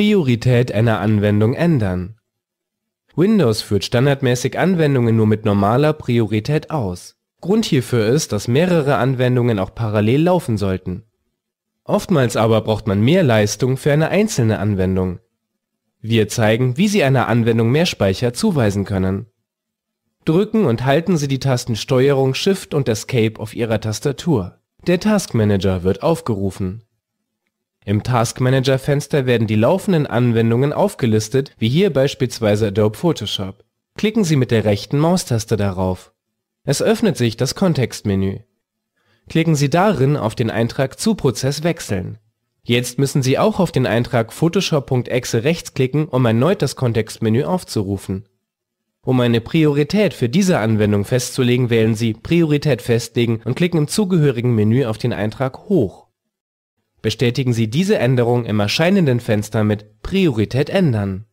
Priorität einer Anwendung ändern. Windows führt standardmäßig Anwendungen nur mit normaler Priorität aus. Grund hierfür ist, dass mehrere Anwendungen auch parallel laufen sollten. Oftmals aber braucht man mehr Leistung für eine einzelne Anwendung. Wir zeigen, wie Sie einer Anwendung mehr Speicher zuweisen können. Drücken und halten Sie die Tasten Steuerung, Shift und Escape auf Ihrer Tastatur. Der Task Manager wird aufgerufen. Im Task Manager Fenster werden die laufenden Anwendungen aufgelistet, wie hier beispielsweise Adobe Photoshop. Klicken Sie mit der rechten Maustaste darauf. Es öffnet sich das Kontextmenü. Klicken Sie darin auf den Eintrag zu Prozess wechseln. Jetzt müssen Sie auch auf den Eintrag Photoshop.exe rechts klicken, um erneut das Kontextmenü aufzurufen. Um eine Priorität für diese Anwendung festzulegen, wählen Sie Priorität festlegen und klicken im zugehörigen Menü auf den Eintrag Hoch. Bestätigen Sie diese Änderung im erscheinenden Fenster mit Priorität ändern